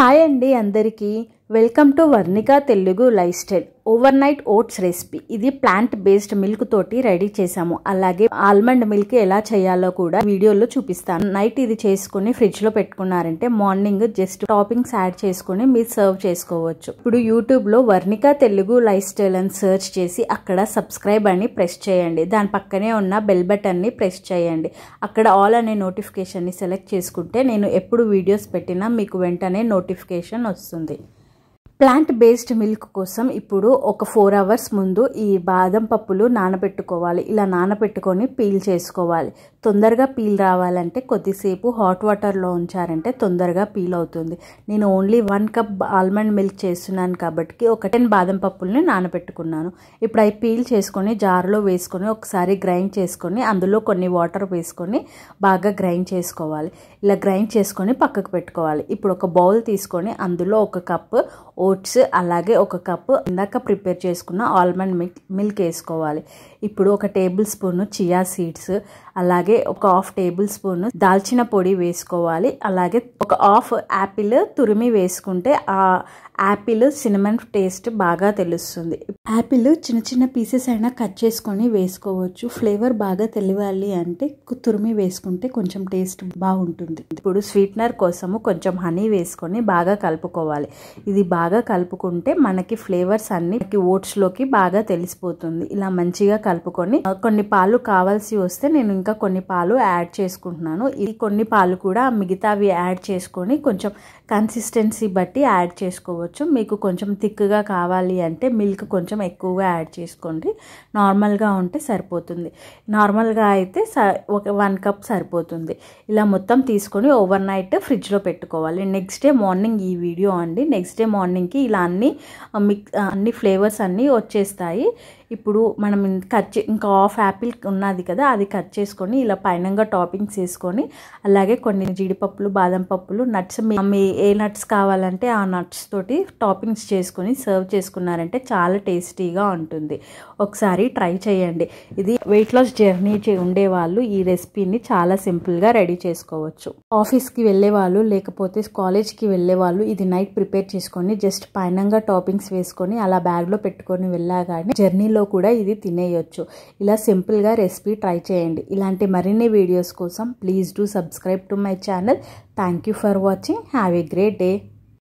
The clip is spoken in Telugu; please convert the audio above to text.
హాయ్ అండి అందరికీ welcome to Varnika Telugu lifestyle overnight oats recipe ఇది ప్లాంట్ బేస్డ్ మిల్క్ తోటి రెడీ చేసాము అలాగే ఆల్మండ్ మిల్క్ ఎలా చేయాలో కూడా వీడియోలో చూపిస్తాను నైట్ ఇది చేసుకుని ఫ్రిడ్జ్ లో పెట్టుకున్నారంటే మార్నింగ్ జస్ట్ టాపింగ్స్ యాడ్ చేసుకుని మీరు సర్వ్ చేసుకోవచ్చు ఇప్పుడు యూట్యూబ్ లో వర్ణిక తెలుగు లైఫ్ స్టైల్ అని సెర్చ్ చేసి అక్కడ సబ్స్క్రైబ్ అని ప్రెస్ చేయండి దాని పక్కనే ఉన్న బెల్ బటన్ ని ప్రెస్ చేయండి అక్కడ ఆల్ అనే నోటిఫికేషన్ ని సెలెక్ట్ చేసుకుంటే నేను ఎప్పుడు వీడియోస్ పెట్టినా మీకు వెంటనే నోటిఫికేషన్ వస్తుంది ప్లాంట్ బేస్డ్ మిల్క్ కోసం ఇప్పుడు ఒక ఫోర్ అవర్స్ ముందు ఈ బాదం పప్పులు నానబెట్టుకోవాలి ఇలా నానబెట్టుకొని పీల్ చేసుకోవాలి తొందరగా పీల్ రావాలంటే కొద్దిసేపు హాట్ వాటర్లో ఉంచారంటే తొందరగా పీల్ అవుతుంది నేను only one cup almond milk చేస్తున్నాను కాబట్టి ఒక టెన్ బాదం పప్పుల్ని నానబెట్టుకున్నాను ఇప్పుడు అవి పీల్ చేసుకొని జార్లో వేసుకొని ఒకసారి గ్రైండ్ చేసుకొని అందులో కొన్ని వాటర్ వేసుకొని బాగా గ్రైండ్ చేసుకోవాలి ఇలా గ్రైండ్ చేసుకొని పక్కకు పెట్టుకోవాలి ఇప్పుడు ఒక బౌల్ తీసుకొని అందులో ఒక కప్పు ఓట్స్ అలాగే ఒక కప్పు ఇందాక ప్రిపేర్ చేసుకున్న ఆల్మండ్ మిల్క్ మిల్క్ వేసుకోవాలి ఇప్పుడు ఒక టేబుల్ స్పూను చియా సీడ్స్ అలాగే ఒక హాఫ్ టేబుల్ స్పూను దాల్చిన పొడి వేసుకోవాలి అలాగే ఒక హాఫ్ యాపిల్ తురిమి వేసుకుంటే ఆ యాపిల్ సినిమన్ టేస్ట్ బాగా తెలుస్తుంది యాపిల్ చిన్న చిన్న పీసెస్ అయినా కట్ చేసుకొని వేసుకోవచ్చు ఫ్లేవర్ బాగా తెలియాలి అంటే తురిమి వేసుకుంటే కొంచెం టేస్ట్ బాగుంటుంది ఇప్పుడు స్వీట్నర్ కోసము కొంచెం హనీ వేసుకొని బాగా కలుపుకోవాలి ఇది బాగా బాగా కలుపుకుంటే మనకి ఫ్లేవర్స్ అన్ని ఓట్స్లోకి బాగా తెలిసిపోతుంది ఇలా మంచిగా కలుపుకొని కొన్ని పాలు కావాల్సి వస్తే నేను ఇంకా కొన్ని పాలు యాడ్ చేసుకుంటున్నాను ఈ కొన్ని పాలు కూడా మిగతావి యాడ్ చేసుకొని కొంచెం కన్సిస్టెన్సీ బట్టి యాడ్ చేసుకోవచ్చు మీకు కొంచెం థిక్గా కావాలి అంటే మిల్క్ కొంచెం ఎక్కువగా యాడ్ చేసుకోండి నార్మల్గా ఉంటే సరిపోతుంది నార్మల్గా అయితే ఒక వన్ కప్ సరిపోతుంది ఇలా మొత్తం తీసుకొని ఓవర్ నైట్ ఫ్రిడ్జ్లో పెట్టుకోవాలి నెక్స్ట్ డే మార్నింగ్ ఈ వీడియో అండి నెక్స్ట్ డే మార్నింగ్ టైంకి ఇలా అన్ని మిక్ అన్ని ఫ్లేవర్స్ అన్నీ వచ్చేస్తాయి ఇప్పుడు మనం కట్ ఇంకా హాఫ్ యాపిల్ ఉన్నది కదా అది కట్ చేసుకొని ఇలా పైనంగా టాపింగ్స్ వేసుకొని అలాగే కొన్ని జీడిపప్పులు బాదం పప్పులు నట్స్ మీ ఏ నట్స్ కావాలంటే ఆ నట్స్ తోటి టాపింగ్స్ చేసుకొని సర్వ్ చేసుకున్నారంటే చాలా టేస్టీగా ఉంటుంది ఒకసారి ట్రై చేయండి ఇది వెయిట్ లాస్ జర్నీ ఉండే వాళ్ళు ఈ రెసిపీని చాలా సింపుల్గా రెడీ చేసుకోవచ్చు ఆఫీస్కి వెళ్ళే వాళ్ళు లేకపోతే కాలేజ్కి వెళ్ళే వాళ్ళు ఇది నైట్ ప్రిపేర్ చేసుకొని జస్ట్ జస్ట్ పైనంగా టాపింగ్స్ వేసుకొని అలా బ్యాగ్లో పెట్టుకొని వెళ్ళా కానీ జర్నీలో కూడా ఇది తినేయొచ్చు ఇలా సింపుల్గా రెసిపీ ట్రై చేయండి ఇలాంటి మరిన్ని వీడియోస్ కోసం please do subscribe to my channel thank you for watching have a great day